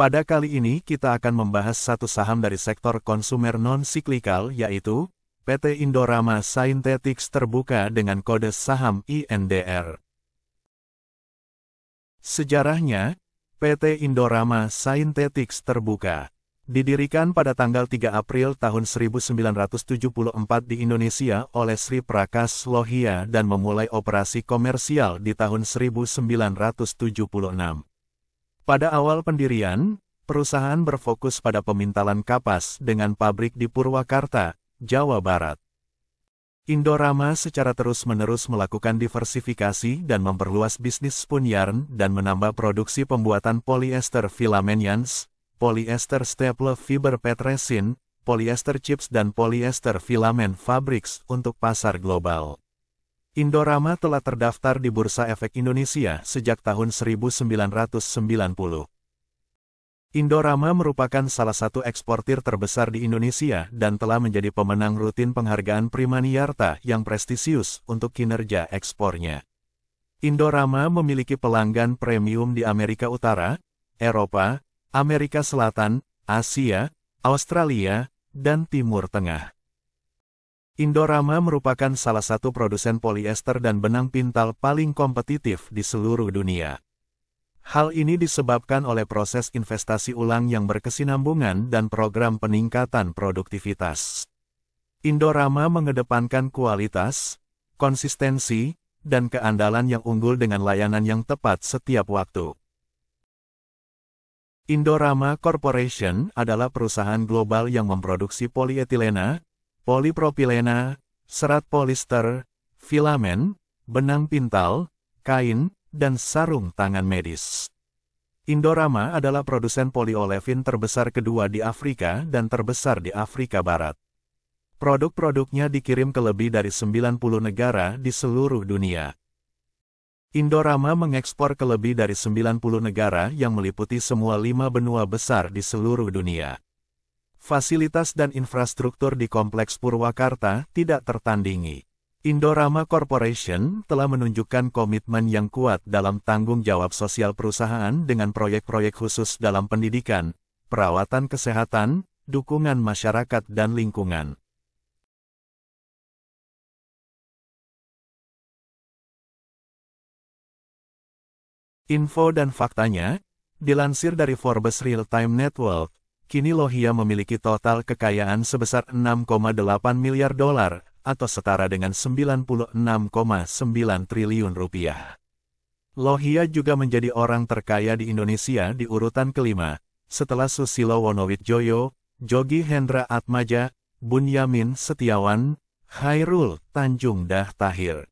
Pada kali ini kita akan membahas satu saham dari sektor konsumer non-siklikal yaitu PT Indorama Synthetics terbuka dengan kode saham INDR. Sejarahnya, PT Indorama Synthetics terbuka. Didirikan pada tanggal 3 April tahun 1974 di Indonesia oleh Sri Prakas Lohia dan memulai operasi komersial di tahun 1976. Pada awal pendirian, perusahaan berfokus pada pemintalan kapas dengan pabrik di Purwakarta, Jawa Barat. Indorama secara terus-menerus melakukan diversifikasi dan memperluas bisnis spun yarn dan menambah produksi pembuatan polyester filament yarns, polyester staple fiber pet resin, polyester chips dan polyester filament fabrics untuk pasar global. Indorama telah terdaftar di Bursa Efek Indonesia sejak tahun 1990. Indorama merupakan salah satu eksportir terbesar di Indonesia dan telah menjadi pemenang rutin penghargaan Prima Primaniarta yang prestisius untuk kinerja ekspornya. Indorama memiliki pelanggan premium di Amerika Utara, Eropa, Amerika Selatan, Asia, Australia, dan Timur Tengah. Indorama merupakan salah satu produsen poliester dan benang pintal paling kompetitif di seluruh dunia. Hal ini disebabkan oleh proses investasi ulang yang berkesinambungan dan program peningkatan produktivitas. Indorama mengedepankan kualitas, konsistensi, dan keandalan yang unggul dengan layanan yang tepat setiap waktu. Indorama Corporation adalah perusahaan global yang memproduksi polietilena, polipropilena, serat polister, filamen, benang pintal, kain, dan sarung tangan medis. Indorama adalah produsen poliolefin terbesar kedua di Afrika dan terbesar di Afrika Barat. Produk-produknya dikirim ke lebih dari 90 negara di seluruh dunia. Indorama mengekspor ke lebih dari 90 negara yang meliputi semua lima benua besar di seluruh dunia. Fasilitas dan infrastruktur di Kompleks Purwakarta tidak tertandingi. Indorama Corporation telah menunjukkan komitmen yang kuat dalam tanggung jawab sosial perusahaan dengan proyek-proyek khusus dalam pendidikan, perawatan kesehatan, dukungan masyarakat dan lingkungan. Info dan faktanya, dilansir dari Forbes Real Time Network, kini Lohia memiliki total kekayaan sebesar 6,8 miliar dolar, atau setara dengan 96,9 triliun rupiah. Lohia juga menjadi orang terkaya di Indonesia di urutan kelima, setelah Susilo Wonowitjoyo, Jogi Hendra Atmaja, Bunyamin Setiawan, Khairul Tanjung Dah Tahir.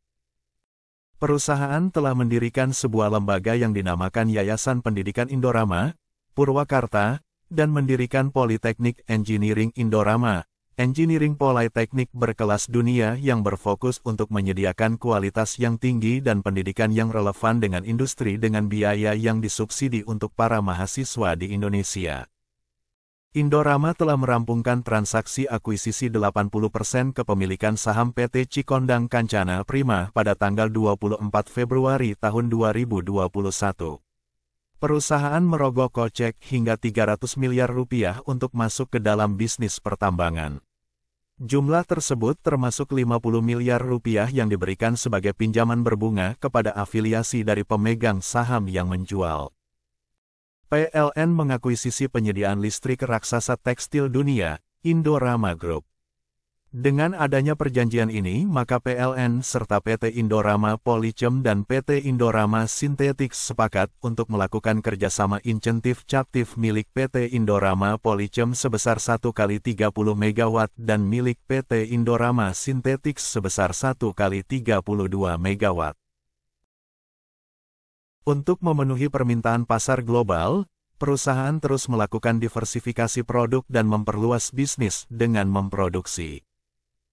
Perusahaan telah mendirikan sebuah lembaga yang dinamakan Yayasan Pendidikan Indorama, Purwakarta, dan mendirikan Politeknik Engineering Indorama, Engineering Politeknik berkelas dunia yang berfokus untuk menyediakan kualitas yang tinggi dan pendidikan yang relevan dengan industri dengan biaya yang disubsidi untuk para mahasiswa di Indonesia. Indorama telah merampungkan transaksi akuisisi 80% kepemilikan saham PT Cikondang Kancana Prima pada tanggal 24 Februari tahun 2021. Perusahaan merogoh kocek hingga 300 miliar rupiah untuk masuk ke dalam bisnis pertambangan. Jumlah tersebut termasuk 50 miliar rupiah yang diberikan sebagai pinjaman berbunga kepada afiliasi dari pemegang saham yang menjual. PLN mengakuisisi penyediaan listrik raksasa tekstil dunia, Indorama Group. Dengan adanya perjanjian ini, maka PLN serta PT Indorama Polychem dan PT Indorama Synthetics sepakat untuk melakukan kerjasama insentif captif milik PT Indorama Polychem sebesar 1 kali 30 MW dan milik PT Indorama Synthetics sebesar 1 kali 32 MW. Untuk memenuhi permintaan pasar global, perusahaan terus melakukan diversifikasi produk dan memperluas bisnis dengan memproduksi.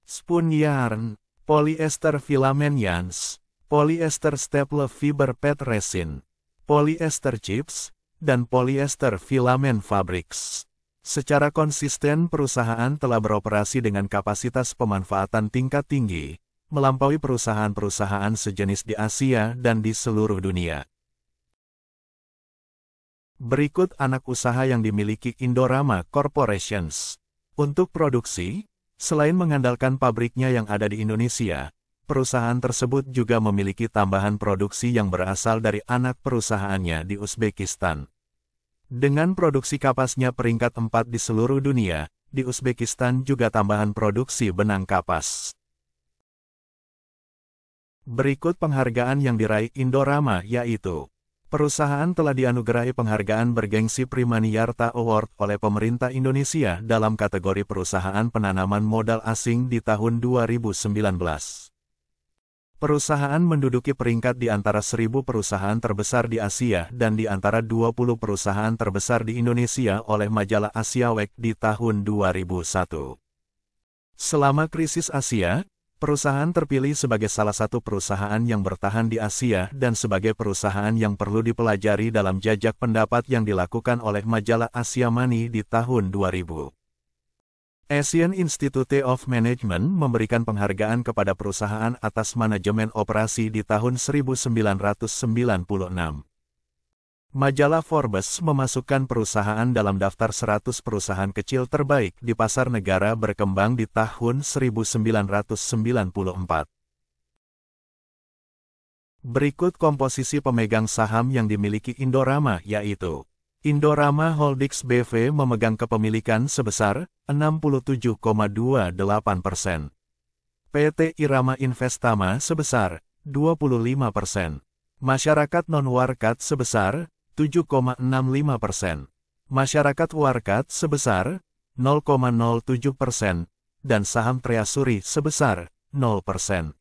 Spun yarn, polyester filament yarns, polyester staple fiber pet resin, polyester chips, dan polyester filament fabrics. Secara konsisten perusahaan telah beroperasi dengan kapasitas pemanfaatan tingkat tinggi, melampaui perusahaan-perusahaan sejenis di Asia dan di seluruh dunia. Berikut anak usaha yang dimiliki Indorama Corporations. Untuk produksi, Selain mengandalkan pabriknya yang ada di Indonesia, perusahaan tersebut juga memiliki tambahan produksi yang berasal dari anak perusahaannya di Uzbekistan. Dengan produksi kapasnya peringkat 4 di seluruh dunia, di Uzbekistan juga tambahan produksi benang kapas. Berikut penghargaan yang diraih Indorama yaitu Perusahaan telah dianugerahi penghargaan bergengsi Yarta Award oleh pemerintah Indonesia dalam kategori perusahaan penanaman modal asing di tahun 2019. Perusahaan menduduki peringkat di antara 1000 perusahaan terbesar di Asia dan di antara 20 perusahaan terbesar di Indonesia oleh majalah Asia Week di tahun 2001. Selama krisis Asia, Perusahaan terpilih sebagai salah satu perusahaan yang bertahan di Asia dan sebagai perusahaan yang perlu dipelajari dalam jajak pendapat yang dilakukan oleh majalah Asia Money di tahun 2000. Asian Institute of Management memberikan penghargaan kepada perusahaan atas manajemen operasi di tahun 1996. Majalah Forbes memasukkan perusahaan dalam daftar 100 perusahaan kecil terbaik di pasar negara berkembang di tahun 1994. Berikut komposisi pemegang saham yang dimiliki Indorama yaitu Indorama Holdings BV memegang kepemilikan sebesar 67,28 persen. PT Irama Investama sebesar 25 persen. Masyarakat non-warkat sebesar 7,65 persen. Masyarakat Warkat sebesar 0,07 persen, dan saham Triasuri sebesar 0 persen.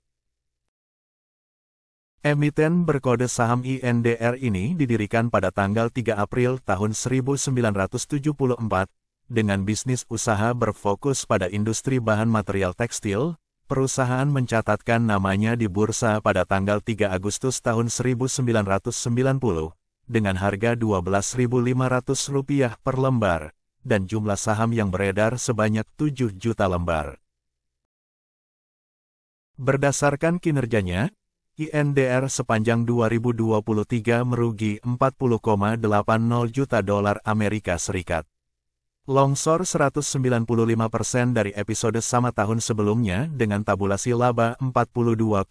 Emiten berkode saham INDR ini didirikan pada tanggal 3 April tahun 1974 dengan bisnis usaha berfokus pada industri bahan material tekstil. Perusahaan mencatatkan namanya di bursa pada tanggal 3 Agustus tahun 1990 dengan harga Rp12.500 per lembar, dan jumlah saham yang beredar sebanyak 7 juta lembar. Berdasarkan kinerjanya, INDR sepanjang 2023 merugi 40,80 juta dolar Amerika Serikat. Longsor 195% persen dari episode sama tahun sebelumnya dengan tabulasi laba 42,53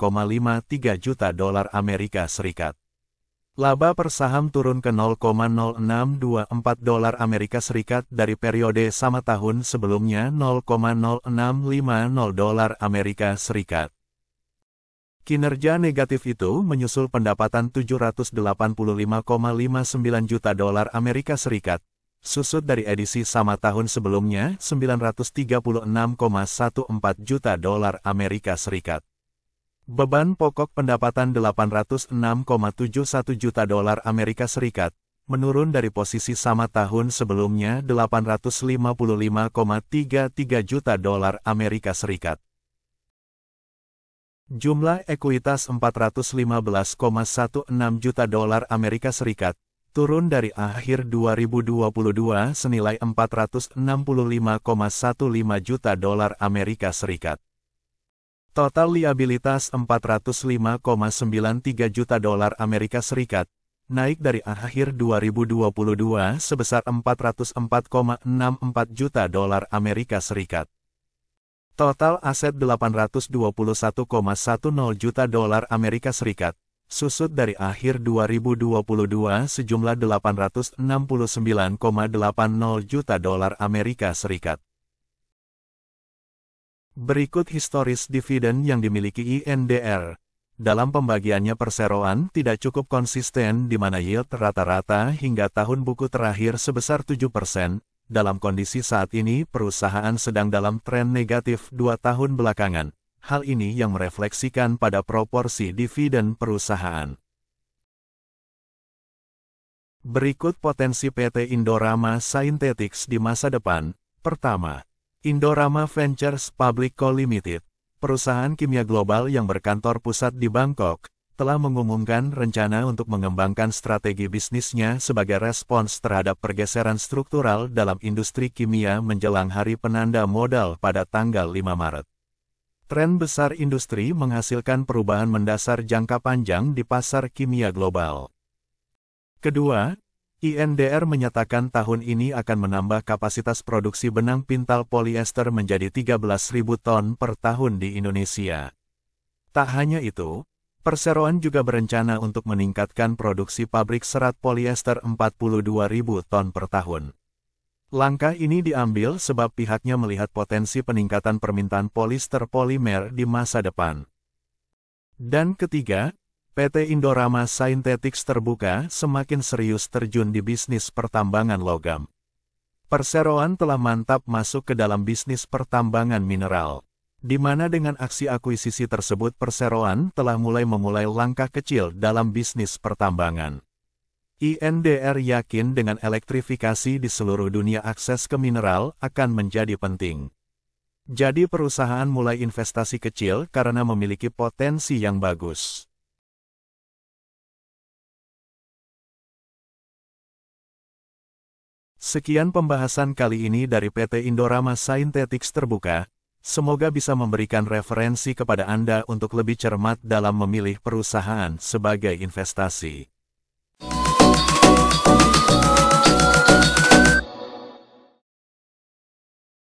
juta dolar Amerika Serikat. Laba per saham turun ke 0,0624 dolar Amerika Serikat dari periode sama tahun sebelumnya 0,0650 dolar Amerika Serikat. Kinerja negatif itu menyusul pendapatan 785,59 juta dolar Amerika Serikat, susut dari edisi sama tahun sebelumnya 936,14 juta dolar Amerika Serikat. Beban pokok pendapatan 806,71 juta dolar Amerika Serikat, menurun dari posisi sama tahun sebelumnya 855,33 juta dolar Amerika Serikat. Jumlah ekuitas 415,16 juta dolar Amerika Serikat, turun dari akhir 2022 senilai 465,15 juta dolar Amerika Serikat. Total liabilitas 405,93 juta dolar Amerika Serikat, naik dari akhir 2022 sebesar 404,64 juta dolar Amerika Serikat. Total aset 821,10 juta dolar Amerika Serikat, susut dari akhir 2022 sejumlah 869,80 juta dolar Amerika Serikat. Berikut historis dividen yang dimiliki INDR. Dalam pembagiannya perseroan tidak cukup konsisten di mana yield rata-rata hingga tahun buku terakhir sebesar 7%. Dalam kondisi saat ini perusahaan sedang dalam tren negatif 2 tahun belakangan. Hal ini yang merefleksikan pada proporsi dividen perusahaan. Berikut potensi PT Indorama Scientetics di masa depan. Pertama, Indorama Ventures Public Co. Limited, perusahaan kimia global yang berkantor pusat di Bangkok, telah mengumumkan rencana untuk mengembangkan strategi bisnisnya sebagai respons terhadap pergeseran struktural dalam industri kimia menjelang Hari Penanda Modal pada tanggal 5 Maret. Tren besar industri menghasilkan perubahan mendasar jangka panjang di pasar kimia global. Kedua, INDR menyatakan tahun ini akan menambah kapasitas produksi benang pintal polyester menjadi 13.000 ton per tahun di Indonesia. Tak hanya itu, perseroan juga berencana untuk meningkatkan produksi pabrik serat polyester 42.000 ton per tahun. Langkah ini diambil sebab pihaknya melihat potensi peningkatan permintaan polister polimer di masa depan. Dan ketiga, PT Indorama Scientetics terbuka semakin serius terjun di bisnis pertambangan logam. Perseroan telah mantap masuk ke dalam bisnis pertambangan mineral, di mana dengan aksi akuisisi tersebut Perseroan telah mulai memulai langkah kecil dalam bisnis pertambangan. INDR yakin dengan elektrifikasi di seluruh dunia akses ke mineral akan menjadi penting. Jadi perusahaan mulai investasi kecil karena memiliki potensi yang bagus. Sekian pembahasan kali ini dari PT Indorama Scientetics Terbuka. Semoga bisa memberikan referensi kepada Anda untuk lebih cermat dalam memilih perusahaan sebagai investasi.